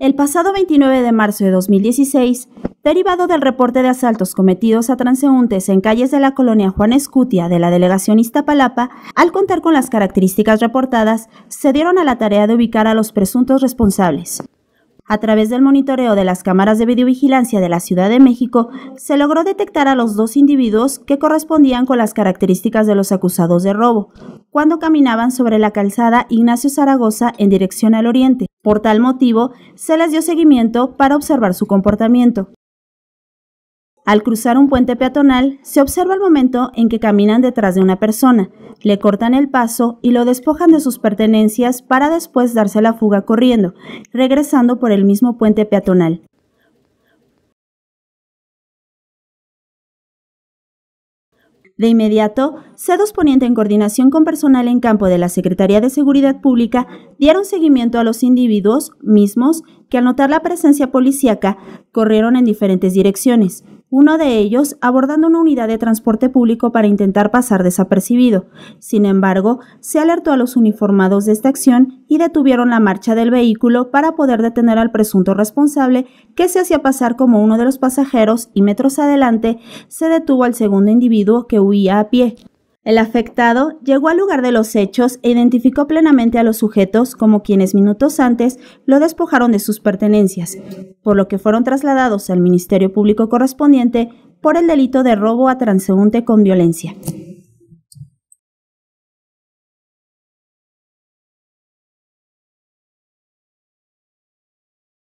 El pasado 29 de marzo de 2016, derivado del reporte de asaltos cometidos a transeúntes en calles de la colonia Juan Escutia de la delegación Iztapalapa, al contar con las características reportadas, se dieron a la tarea de ubicar a los presuntos responsables. A través del monitoreo de las cámaras de videovigilancia de la Ciudad de México, se logró detectar a los dos individuos que correspondían con las características de los acusados de robo, cuando caminaban sobre la calzada Ignacio Zaragoza en dirección al oriente. Por tal motivo, se les dio seguimiento para observar su comportamiento. Al cruzar un puente peatonal, se observa el momento en que caminan detrás de una persona, le cortan el paso y lo despojan de sus pertenencias para después darse la fuga corriendo, regresando por el mismo puente peatonal. De inmediato, sedos Poniente, en coordinación con personal en campo de la Secretaría de Seguridad Pública, dieron seguimiento a los individuos mismos que, al notar la presencia policíaca, corrieron en diferentes direcciones uno de ellos abordando una unidad de transporte público para intentar pasar desapercibido. Sin embargo, se alertó a los uniformados de esta acción y detuvieron la marcha del vehículo para poder detener al presunto responsable que se hacía pasar como uno de los pasajeros y metros adelante se detuvo al segundo individuo que huía a pie. El afectado llegó al lugar de los hechos e identificó plenamente a los sujetos como quienes minutos antes lo despojaron de sus pertenencias, por lo que fueron trasladados al Ministerio Público correspondiente por el delito de robo a transeúnte con violencia.